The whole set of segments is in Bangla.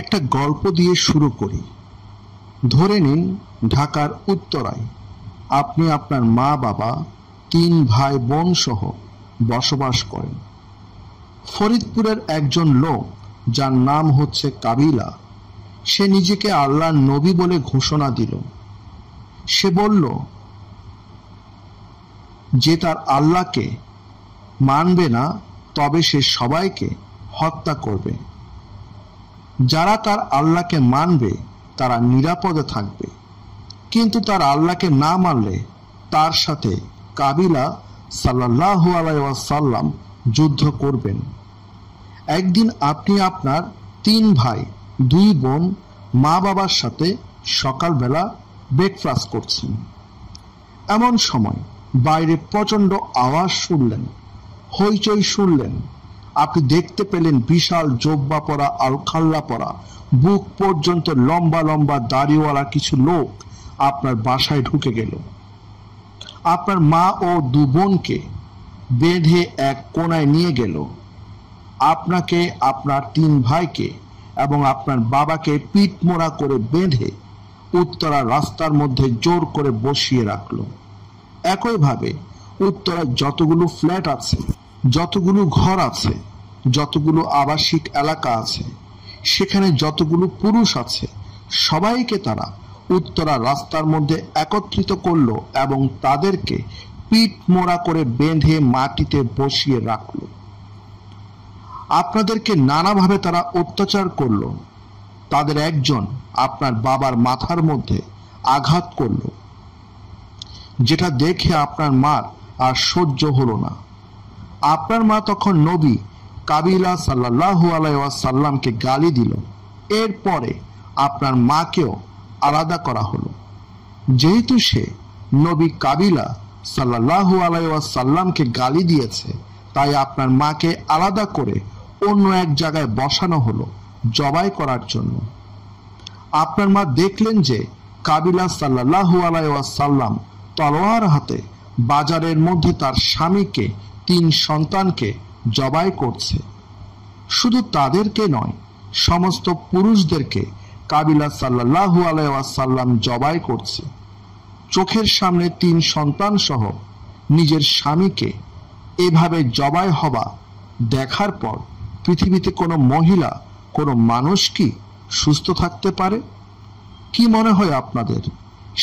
একটা গল্প দিয়ে শুরু করি ধরে নিন ঢাকার উত্তরায় আপনি আপনার মা বাবা তিন ভাই বোন সহ বসবাস করেন ফরিদপুরের একজন লোক যার নাম হচ্ছে কাবিলা সে নিজেকে আল্লাহর নবী বলে ঘোষণা দিল সে বলল যে তার আল্লাহকে মানবে না তবে সে সবাইকে হত্যা করবে যারা তার আল্লাহকে মানবে তারা নিরাপদে থাকবে কিন্তু তার আল্লাহকে না মানলে তার সাথে কাবিলা সাল্লাহু আলাইসাল্লাম যুদ্ধ করবেন একদিন আপনি আপনার তিন ভাই দুই বোন মা বাবার সাথে সকালবেলা ব্রেকফাস্ট করছেন এমন সময় বাইরে প্রচণ্ড আওয়াজ শুনলেন হইচই শুনলেন আপনি দেখতে পেলেন বিশাল জোব্বা পরা আর খাল্লা পরা বুক পর্যন্ত লম্বা লম্বা দাড়িওয়ালা কিছু লোক আপনার বাসায় ঢুকে গেল আপনার মা ও দু বোনকে বেঁধে এক কোনায় নিয়ে গেল আপনাকে আপনার তিন ভাইকে এবং আপনার বাবাকে পিটমোড়া করে বেঁধে উত্তরা রাস্তার মধ্যে জোর করে বসিয়ে রাখল একইভাবে উত্তরায় যতগুলো ফ্ল্যাট আছে যতগুলো ঘর আছে যতগুলো আবাসিক এলাকা আছে সেখানে যতগুলো পুরুষ আছে সবাইকে তারা উত্তরা রাস্তার মধ্যে একত্রিত করল এবং তাদেরকে পিঠ মোড়া করে বেঁধে মাটিতে বসিয়ে রাখল আপনাদেরকে নানাভাবে তারা অত্যাচার করল তাদের একজন আপনার বাবার মাথার মধ্যে আঘাত করল যেটা দেখে আপনার মার আর সহ্য হলো না আপনার মা তখন নবী কাবিলা সাল্লাহু আলাইসাল্লামকে গালি দিল এরপরে আপনার মাকেও আলাদা করা হলো যেহেতু সে নবী কাবিলা সাল্লাহু আলাইসাল্লামকে গালি দিয়েছে তাই আপনার মাকে আলাদা করে অন্য এক জায়গায় বসানো হলো জবাই করার জন্য আপনার মা দেখলেন যে কাবিলা সাল্লাহু আলাইসাল্লাম তলোয়ার হাতে বাজারের মধ্যে তার স্বামীকে তিন সন্তানকে জবাই করছে শুধু তাদেরকে নয় সমস্ত পুরুষদেরকে কাবিলা সাল্লাহু আলাইসাল্লাম জবাই করছে চোখের সামনে তিন সন্তান সহ নিজের স্বামীকে এভাবে জবাই হবা দেখার পর পৃথিবীতে কোনো মহিলা কোনো মানুষ কি সুস্থ থাকতে পারে কি মনে হয় আপনাদের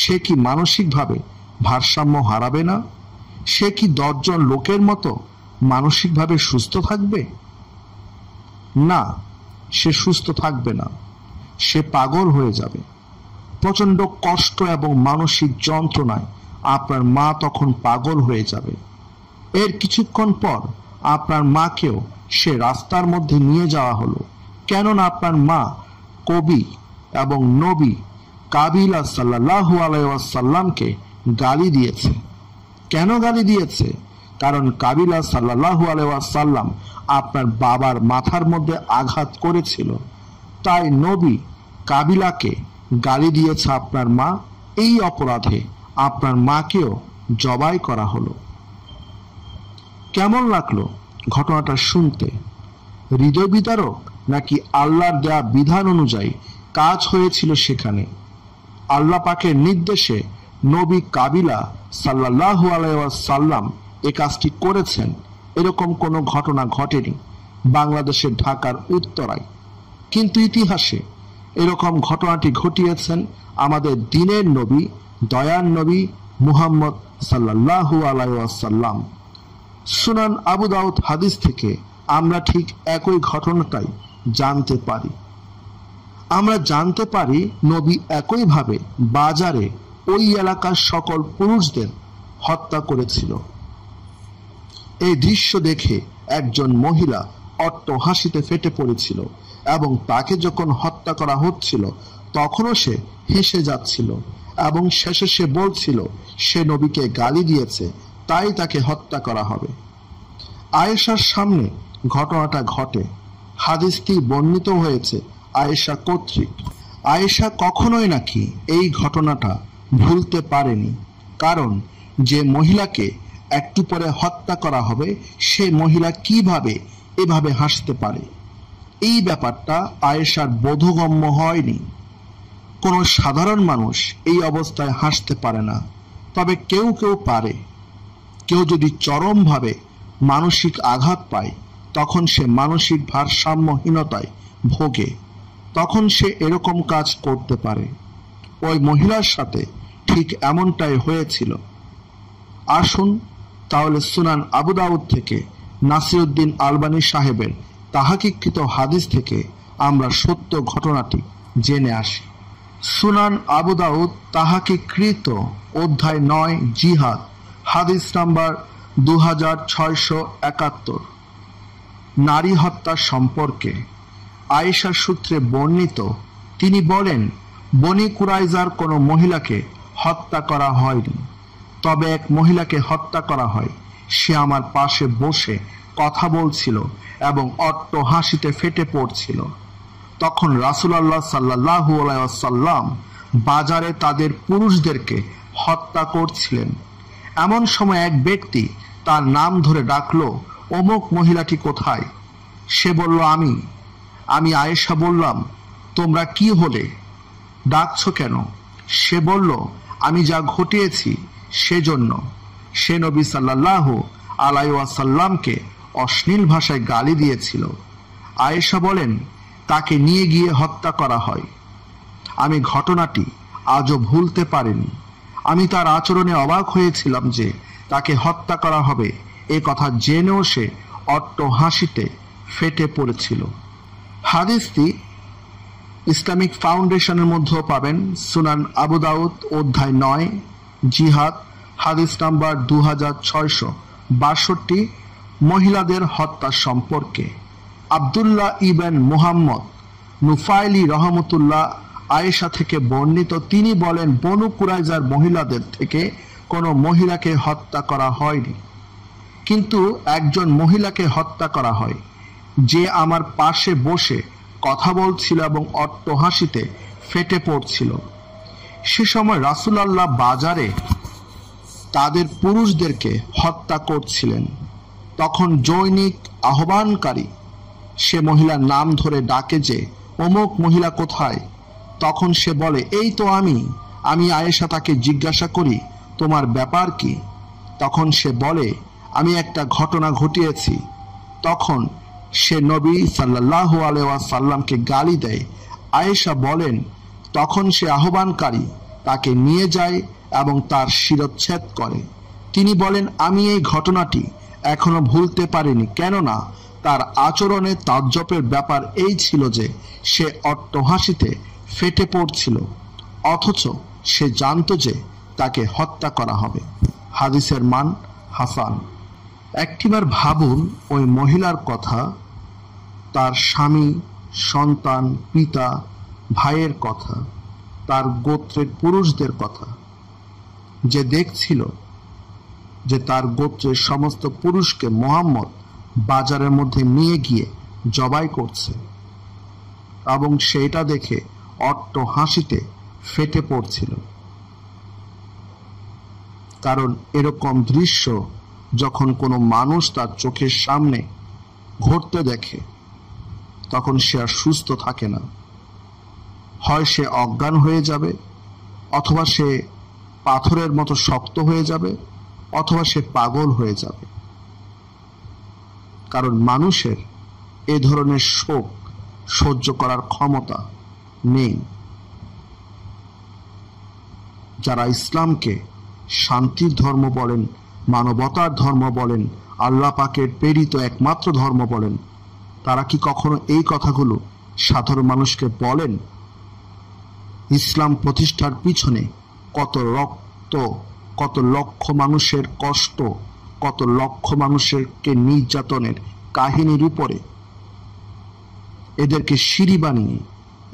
সে কি মানসিকভাবে ভারসাম্য হারাবে না সে কি দশজন লোকের মতো মানসিকভাবে সুস্থ থাকবে না সে সুস্থ থাকবে না সে পাগল হয়ে যাবে প্রচণ্ড কষ্ট এবং মানসিক যন্ত্রণায় আপনার মা তখন পাগল হয়ে যাবে এর কিছুক্ষণ পর আপনার মাকেও সে রাস্তার মধ্যে নিয়ে যাওয়া হলো কেননা আপনার মা কবি এবং নবী কাবিল সাল্লাহ আলাইসাল্লামকে গালি দিয়েছে কেন গালি দিয়েছে কারণ কাবিলা সাল্লাহু আলাইসাল্লাম আপনার বাবার মাথার মধ্যে আঘাত করেছিল তাই নবী কাবিলাকে গালি দিয়েছে আপনার মা এই অপরাধে আপনার মাকেও জবাই করা হলো কেমন লাগলো ঘটনাটা শুনতে হৃদয় বিতারক নাকি আল্লাহর দেয়া বিধান অনুযায়ী কাজ হয়েছিল সেখানে আল্লাহ পাকের নির্দেশে নবী কাবিলা সাল্লাহ আলাইসাল্লাম এ কাজটি করেছেন এরকম কোনো ঘটনা ঘটেনি বাংলাদেশের ঢাকার উত্তরায় কিন্তু ইতিহাসে এরকম ঘটনাটি ঘটিয়েছেন আমাদের দিনের নবী দয়ান নবী মুহাম্মদ সাল্লাহু আলাইসাল্লাম সুনান আবু দাউদ হাদিস থেকে আমরা ঠিক একই ঘটনাটাই জানতে পারি আমরা জানতে পারি নবী একইভাবে বাজারে ওই এলাকার সকল পুরুষদের হত্যা করেছিল এই দৃশ্য দেখে একজন মহিলা অট্ট হাসিতে ফেটে পড়েছিল এবং তাকে যখন হত্যা করা হচ্ছিল তখনও সে হেসে যাচ্ছিল এবং শেষে সে বলছিল সে নবীকে গালি দিয়েছে তাই তাকে হত্যা করা হবে আয়েশার সামনে ঘটনাটা ঘটে হাদিসটি বর্ণিত হয়েছে আয়েশা কর্তৃক আয়েশা কখনোই নাকি এই ঘটনাটা ভুলতে পারেনি কারণ যে মহিলাকে একটু পরে হত্যা করা হবে সে মহিলা কিভাবে এভাবে হাসতে পারে এই ব্যাপারটা আয়েশার বোধগম্য হয়নি কোনো সাধারণ মানুষ এই অবস্থায় হাসতে পারে না তবে কেউ কেউ পারে কেউ যদি চরমভাবে মানসিক আঘাত পায় তখন সে মানসিক ভারসাম্যহীনতায় ভোগে তখন সে এরকম কাজ করতে পারে ওই মহিলার সাথে ঠিক এমনটাই হয়েছিল আসুন তাহলে সুনান আবুদাউদ থেকে নাসিরুদ্দিন আলবানী সাহেবের তাহাকিকৃত হাদিস থেকে আমরা সত্য ঘটনাটি জেনে আসি সুনান আবুদাউদ তাহাকিকৃত অধ্যায় নয় জিহাদ হাদিস নাম্বার দু হাজার ছয়শো একাত্তর নারী হত্যা সম্পর্কে আয়েশার সূত্রে বর্ণিত তিনি বলেন বনি কুরাইজার কোনো মহিলাকে হত্যা করা হয়নি তবে এক মহিলাকে হত্যা করা হয় সে আমার পাশে বসে কথা বলছিল এবং অট্ট হাসিতে ফেটে পড়ছিল তখন রাসুলাল্লাহ সাল্লাহু আলাইসাল্লাম বাজারে তাদের পুরুষদেরকে হত্যা করছিলেন এমন সময় এক ব্যক্তি তার নাম ধরে ডাকল অমুক মহিলাটি কোথায় সে বলল আমি আমি আয়েশা বললাম তোমরা কি হলে ডাকছ কেন সে বলল আমি যা ঘটিয়েছি সেজন্য সে নবী সাল্লাহ আলাইসাল্লামকে অশ্লীল ভাষায় গালি দিয়েছিল আয়েশা বলেন তাকে নিয়ে গিয়ে হত্যা করা হয় আমি ঘটনাটি আজও ভুলতে পারিনি আমি তার আচরণে অবাক হয়েছিলাম যে তাকে হত্যা করা হবে এ কথা জেনেও সে অট্ট হাসিতে ফেটে পড়েছিল হাদিসটি ইসলামিক ফাউন্ডেশনের মধ্যেও পাবেন সুনান আবু দাউদ অধ্যায় নয় জিহাদ হাদিস নাম্বার দু হাজার ছয়শো বাষট্টি মহিলাদের হত্যা সম্পর্কে আবদুল্লাহ ইবেন মুহাম্মদ নুফাইলি রহমতুল্লাহ আয়েশা থেকে বর্ণিত তিনি বলেন বনু কুরাইজার মহিলাদের থেকে কোনো মহিলাকে হত্যা করা হয়নি কিন্তু একজন মহিলাকে হত্যা করা হয় যে আমার পাশে বসে কথা বলছিল এবং অট্টহাসিতে ফেটে পড়ছিল সে সময় রাসুল আল্লাহ বাজারে তাদের পুরুষদেরকে হত্যা করছিলেন তখন জৈনিক আহ্বানকারী সে মহিলার নাম ধরে ডাকে যে অমুক মহিলা কোথায় তখন সে বলে এই তো আমি আমি আয়েশা তাকে জিজ্ঞাসা করি তোমার ব্যাপার কি তখন সে বলে আমি একটা ঘটনা ঘটিয়েছি তখন সে নবী সাল্লাহ আলাইসাল্লামকে গালি দেয় আয়েশা বলেন তখন সে আহ্বানকারী তাকে নিয়ে যায় এবং তার শিরচ্ছেদ করে তিনি বলেন আমি এই ঘটনাটি এখনো ভুলতে পারিনি কেননা তার আচরণে তাজ্জপের ব্যাপার এই ছিল যে সে অট্টহাসিতে ফেটে পড়ছিল অথচ সে জানত যে তাকে হত্যা করা হবে হাদিসের মান হাসান একটিবার ভাবুন ওই মহিলার কথা তার স্বামী সন্তান পিতা ভাইয়ের কথা তার গোত্রের পুরুষদের কথা যে দেখছিল যে তার গোত্রের সমস্ত পুরুষকে মোহাম্মদ বাজারের মধ্যে নিয়ে গিয়ে জবাই করছে এবং সেটা দেখে অট্ট হাসিতে ফেটে পড়ছিল কারণ এরকম দৃশ্য যখন কোনো মানুষ তার চোখের সামনে ঘটতে দেখে তখন সে আর সুস্থ থাকে না হয় সে অজ্ঞান হয়ে যাবে অথবা সে পাথরের মতো শক্ত হয়ে যাবে অথবা সে পাগল হয়ে যাবে কারণ মানুষের এ ধরনের শোক সহ্য করার ক্ষমতা নেই যারা ইসলামকে শান্তির ধর্ম বলেন মানবতার ধর্ম বলেন আল্লাহ পাকের প্রেরিত একমাত্র ধর্ম বলেন তারা কি কখনো এই কথাগুলো সাধারণ মানুষকে বলেন ইসলাম প্রতিষ্ঠার পিছনে কত রক্ত কত লক্ষ মানুষের কষ্ট কত লক্ষ মানুষেরকে নির্যাতনের কাহিনীর উপরে এদেরকে সিঁড়ি বানিয়ে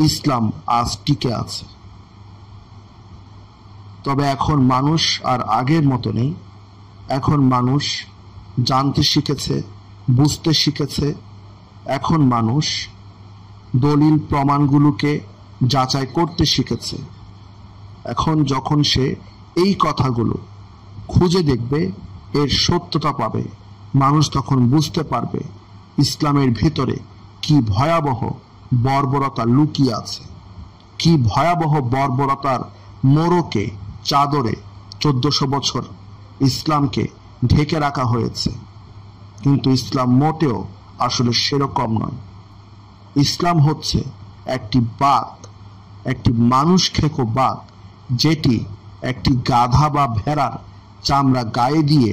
ইসলাম আজ টিকে আছে তবে এখন মানুষ আর আগের মতো নেই এখন মানুষ জানতে শিখেছে বুঝতে শিখেছে এখন মানুষ দলিল প্রমাণগুলোকে যাচাই করতে শিখেছে এখন যখন সে এই কথাগুলো খুঁজে দেখবে এর সত্যতা পাবে মানুষ তখন বুঝতে পারবে ইসলামের ভিতরে কি ভয়াবহ বর্বরতা লুকিয়ে আছে কি ভয়াবহ বর্বরতার মোড়কে চাদরে চোদ্দশো বছর ইসলামকে ঢেকে রাখা হয়েছে কিন্তু ইসলাম মোটেও আসলে সেরকম নয় ইসলাম হচ্ছে একটি বাদ একটি মানুষ খেকো বাদ যেটি একটি গাধা বা ভেড়ার চামড়া গায়ে দিয়ে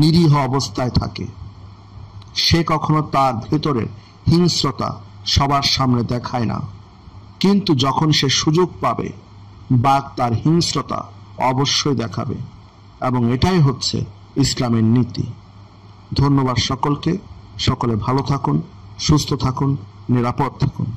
নিরীহ অবস্থায় থাকে সে কখনো তার ভেতরে হিংস্রতা সবার সামনে দেখায় না কিন্তু যখন সে সুযোগ পাবে বাঘ তার হিংস্রতা অবশ্যই দেখাবে এবং এটাই হচ্ছে ইসলামের নীতি ধন্যবাদ সকলকে সকলে ভালো থাকুন সুস্থ থাকুন নিরাপদ থাকুন